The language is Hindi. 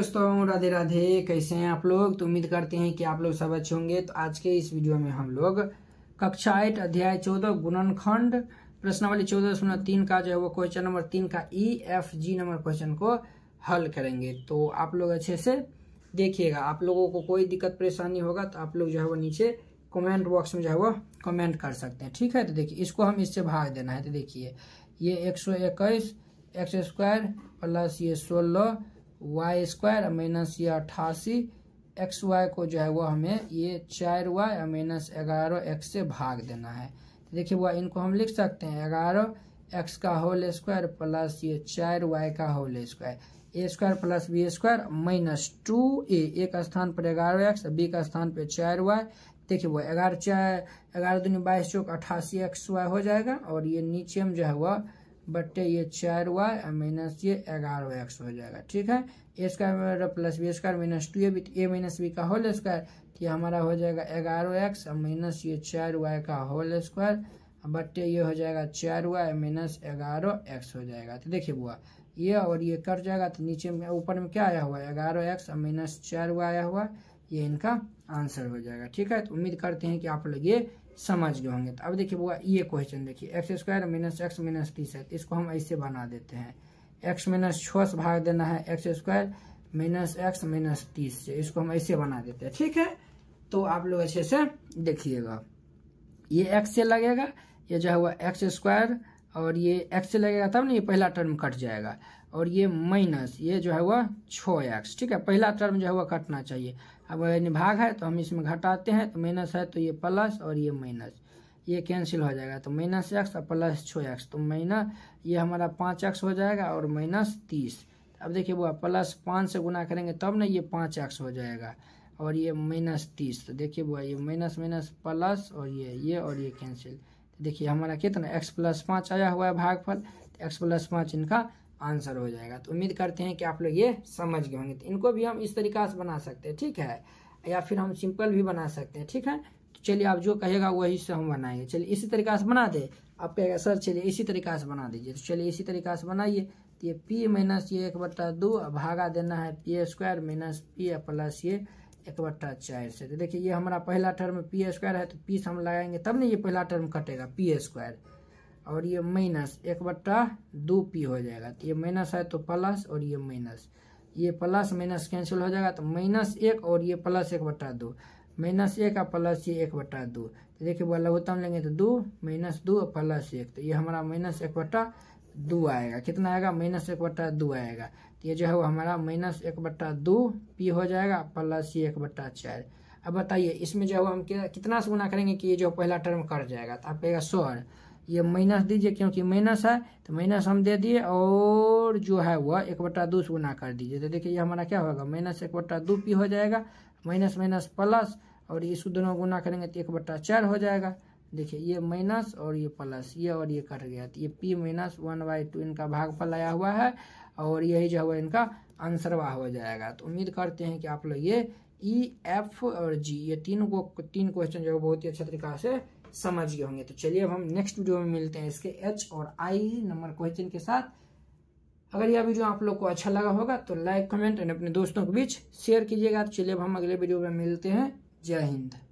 दोस्तों राधे राधे कैसे हैं आप लोग तो उम्मीद करते हैं कि आप लोग सब अच्छे होंगे तो आज के इस वीडियो में हम लोग कक्षा आठ अध्याय चौदह गुणनखंड प्रश्नवाली चौदह शून्य तीन का जो है वो क्वेश्चन नंबर तीन का E F G number question को हल करेंगे तो आप लोग अच्छे से देखिएगा आप लोगों को कोई दिक्कत परेशानी होगा तो आप लोग जो है वो नीचे कॉमेंट बॉक्स में जो है वो कमेंट कर सकते हैं ठीक है तो देखिए इसको हम इससे भाग देना है तो देखिए ये एक सौ इक्कीस एक्स स्क्वायर प्लस ये सोलह वाई स्क्वायर माइनस ये अट्ठासी एक्स वाई को जो है वो हमें ये चार वाई और माइनस ग्यारह एक्स से भाग देना है तो देखिए वह इनको हम लिख सकते हैं ग्यारह एक्स का होल स्क्वायर प्लस ये चार वाई का whole square A square plus B square minus two A एक स्थान पर ग्यारह एक्स बी का स्थान पर चार वाई देखिए वो ग्यारह चार ग्यारह दूनी बाईस चौक अट्ठासी एक्स वाई हो जाएगा और ये नीचे में जो है वह बट्टे ये चार वाई और माइनस ये ग्यारह एक्स हो जाएगा ठीक है A square plus B square minus two A B A minus B का होल स्क्वायर तो ये हमारा हो जाएगा ग्यारह एक्स और माइनस ये चार वाई का होल स्क्वायर बट्टे ये हो जाएगा चार वाई माइनस ग्यारह एक्स हो जाएगा तो देखिए बुआ ये और ये कट जाएगा तो नीचे में ऊपर में क्या आया हुआ है ग्यारह एक्स और माइनस चार वाई आया हुआ ये इनका आंसर हो जाएगा ठीक है तो उम्मीद करते हैं कि आप लोग ये समझ गए होंगे तो अब देखिए बुआ ये क्वेश्चन देखिए X square minus X minus तीस है इसको हम ऐसे बना देते हैं एक्स माइनस छः से भाग देना है X square minus X minus तीस से इसको हम ऐसे बना देते हैं ठीक है तो आप लोग अच्छे से देखिएगा ये एक्स से लगेगा ये जो है वह एक्स स्क्वायर और ये एक्स से लगेगा तब ना ये पहला टर्म कट जाएगा और ये माइनस ये जो है हुआ छः एक्स ठीक है पहला टर्म जो है वह कटना चाहिए अब यानी भाग है तो हम इसमें घटाते हैं तो माइनस है तो ये प्लस और ये माइनस ये कैंसिल हो जाएगा तो माइनस एक्स और प्लस छो एक्स तो माइनस ये हमारा पाँच एक्स हो जाएगा और माइनस तीस अब देखिए बुआ प्लस पाँच से गुना करेंगे तब ना ये पाँच एक्स हो जाएगा और ये माइनस तीस तो देखिए बुआ ये माइनस माइनस प्लस और ये ये और ये कैंसिल तो देखिए हमारा कितना एक्स प्लस पाँच आया हुआ है भागफल तो एक्स प्लस पाँच इनका आंसर हो जाएगा तो उम्मीद करते हैं कि आप लोग ये समझ गए होंगे तो इनको भी हम इस तरीका से बना सकते हैं ठीक है या फिर हम सिंपल भी बना सकते हैं ठीक है तो चलिए आप जो कहेगा वही से हम बनाएंगे चलिए इसी तरीका से बना दे आप कहेगा सर चलिए इसी तरीका से बना दीजिए तो चलिए इसी तरीका से बनाइए तो ये पी माइनस ये एक बट्टा दो भागा देना है P square minus P plus ये एक बट्टा चार से तो देखिए ये हमारा पहला टर्म पी स्क्वायर है तो पी से हम लगाएंगे तब ना ये पहला टर्म कटेगा पी स्क्वायर और ये माइनस एक बट्टा दो पी हो जाएगा तो ये माइनस है तो प्लस और ये माइनस ये प्लस माइनस कैंसिल हो जाएगा तो माइनस एक और ये प्लस एक बट्टा दो माइनस एक और प्लस ये एक बट्टा दो तो देखिए वो लघुत्तम लेंगे तो दो माइनस दो और प्लस एक तो ये हमारा माइनस एक बट्टा दो आएगा कितना आएगा माइनस एक बट्टा दो आएगा तो ये जो है वो हमारा माइनस एक बट्टा दो पी हो जाएगा प्लस ये एक बट्टा चार अब बताइए इसमें जो है हम कितना से गुना करेंगे कि ये जो पहला टर्म कट जाएगा तो आप कहेगा सौ ये माइनस दीजिए क्योंकि माइनस है तो माइनस हम दे दिए और जो है वह एक बट्टा दो से गुना कर दीजिए तो देखिए ये हमारा क्या होगा माइनस एक बट्टा दो पी हो जाएगा माइनस माइनस प्लस और ये दोनों गुना करेंगे तो एक बट्टा चार हो जाएगा देखिए ये माइनस और ये प्लस ये और ये कट गया तो ये P minus one by two इनका भागफल आया हुआ है और यही जो है इनका आंसरवा हो जाएगा तो उम्मीद करते हैं कि आप लोग ये ई e, एफ और जी ये तीन को तीन क्वेश्चन जो है बहुत ही अच्छे तरीका से समझ गए होंगे तो चलिए अब हम नेक्स्ट वीडियो में मिलते हैं इसके एच और आई नंबर क्वेश्चन के साथ अगर यह वीडियो आप लोग को अच्छा लगा होगा तो लाइक कमेंट एंड अपने दोस्तों के बीच शेयर कीजिएगा तो चलिए अब हम अगले वीडियो में मिलते हैं जय हिंद